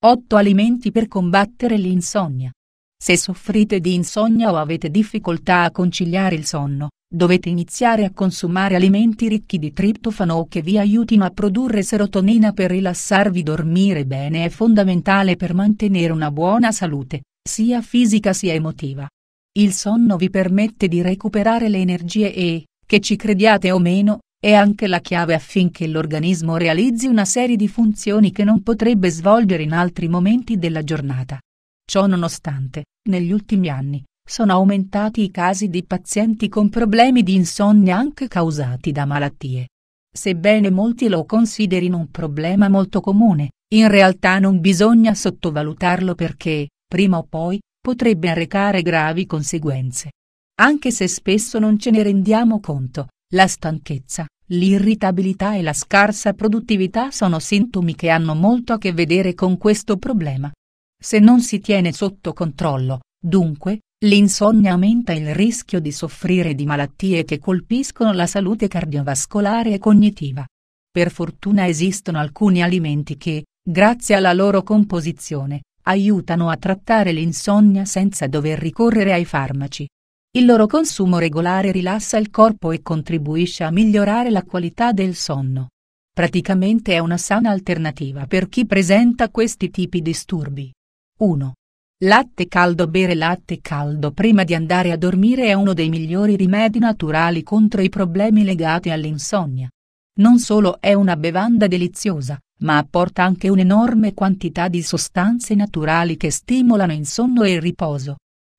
8 alimenti per combattere l'insonnia. Se soffrite di insonnia o avete difficoltà a conciliare il sonno, dovete iniziare a consumare alimenti ricchi di triptofano o che vi aiutino a produrre serotonina per rilassarvi. Dormire bene è fondamentale per mantenere una buona salute, sia fisica sia emotiva. Il sonno vi permette di recuperare le energie e, che ci crediate o meno, è anche la chiave affinché l'organismo realizzi una serie di funzioni che non potrebbe svolgere in altri momenti della giornata. Ciò nonostante, negli ultimi anni, sono aumentati i casi di pazienti con problemi di insonnia anche causati da malattie. Sebbene molti lo considerino un problema molto comune, in realtà non bisogna sottovalutarlo perché, prima o poi, potrebbe arrecare gravi conseguenze. Anche se spesso non ce ne rendiamo conto, la stanchezza, l'irritabilità e la scarsa produttività sono sintomi che hanno molto a che vedere con questo problema. Se non si tiene sotto controllo, dunque, l'insonnia aumenta il rischio di soffrire di malattie che colpiscono la salute cardiovascolare e cognitiva. Per fortuna esistono alcuni alimenti che, grazie alla loro composizione, aiutano a trattare l'insonnia senza dover ricorrere ai farmaci. Il loro consumo regolare rilassa il corpo e contribuisce a migliorare la qualità del sonno. Praticamente è una sana alternativa per chi presenta questi tipi di disturbi. 1. Latte caldo Bere latte caldo prima di andare a dormire è uno dei migliori rimedi naturali contro i problemi legati all'insonnia. Non solo è una bevanda deliziosa, ma apporta anche un'enorme quantità di sostanze naturali che stimolano il sonno e il riposo,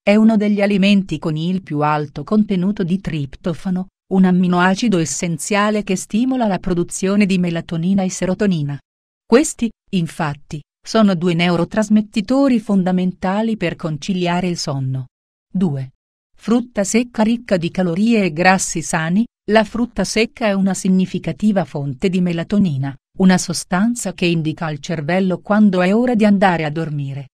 è uno degli alimenti con il più alto contenuto di triptofano, un amminoacido essenziale che stimola la produzione di melatonina e serotonina. Questi, infatti, sono due neurotrasmettitori fondamentali per conciliare il sonno. 2. Frutta secca ricca di calorie e grassi sani, la frutta secca è una significativa fonte di melatonina, una sostanza che indica al cervello quando è ora di andare a dormire.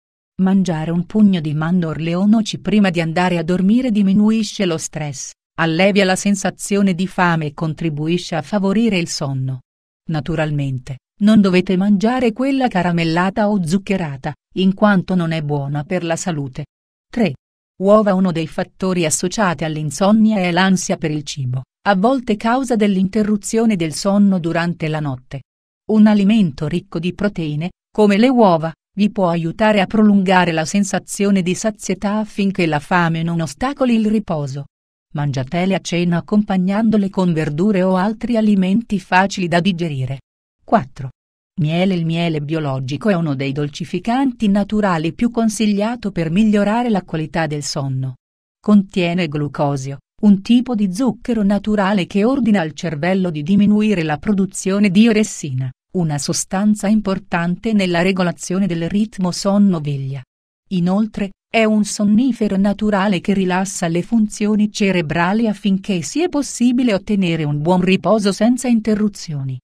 Mangiare un pugno di mandorle o noci prima di andare a dormire diminuisce lo stress, allevia la sensazione di fame e contribuisce a favorire il sonno. Naturalmente, non dovete mangiare quella caramellata o zuccherata, in quanto non è buona per la salute. 3. Uova Uno dei fattori associati all'insonnia è l'ansia per il cibo, a volte causa dell'interruzione del sonno durante la notte. Un alimento ricco di proteine, come le uova, vi può aiutare a prolungare la sensazione di sazietà affinché la fame non ostacoli il riposo. Mangiatele a cena accompagnandole con verdure o altri alimenti facili da digerire. 4. Miele Il miele biologico è uno dei dolcificanti naturali più consigliato per migliorare la qualità del sonno. Contiene glucosio, un tipo di zucchero naturale che ordina al cervello di diminuire la produzione di oressina una sostanza importante nella regolazione del ritmo sonno-veglia. Inoltre, è un sonnifero naturale che rilassa le funzioni cerebrali affinché sia possibile ottenere un buon riposo senza interruzioni.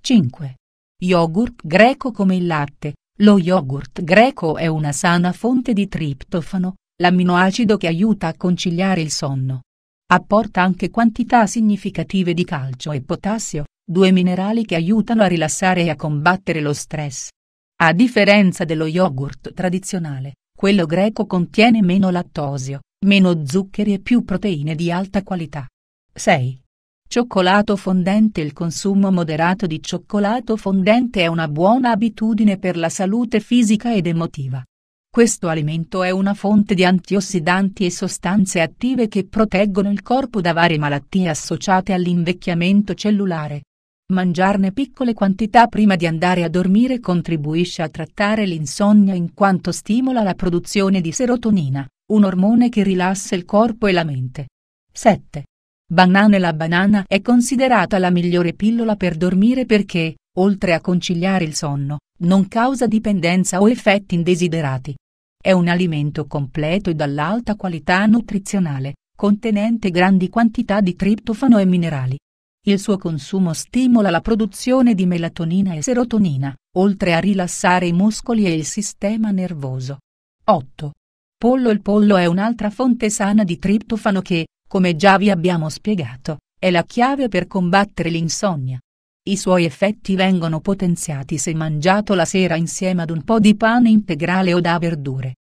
5. Yogurt greco come il latte. Lo yogurt greco è una sana fonte di triptofano, l'amminoacido che aiuta a conciliare il sonno. Apporta anche quantità significative di calcio e potassio, due minerali che aiutano a rilassare e a combattere lo stress. A differenza dello yogurt tradizionale, quello greco contiene meno lattosio, meno zuccheri e più proteine di alta qualità. 6. Cioccolato fondente Il consumo moderato di cioccolato fondente è una buona abitudine per la salute fisica ed emotiva. Questo alimento è una fonte di antiossidanti e sostanze attive che proteggono il corpo da varie malattie associate all'invecchiamento cellulare, Mangiarne piccole quantità prima di andare a dormire contribuisce a trattare l'insonnia in quanto stimola la produzione di serotonina, un ormone che rilassa il corpo e la mente. 7. Banane La banana è considerata la migliore pillola per dormire perché, oltre a conciliare il sonno, non causa dipendenza o effetti indesiderati. È un alimento completo e dall'alta qualità nutrizionale, contenente grandi quantità di triptofano e minerali il suo consumo stimola la produzione di melatonina e serotonina, oltre a rilassare i muscoli e il sistema nervoso. 8. Pollo Il pollo è un'altra fonte sana di triptofano che, come già vi abbiamo spiegato, è la chiave per combattere l'insonnia. I suoi effetti vengono potenziati se mangiato la sera insieme ad un po' di pane integrale o da verdure.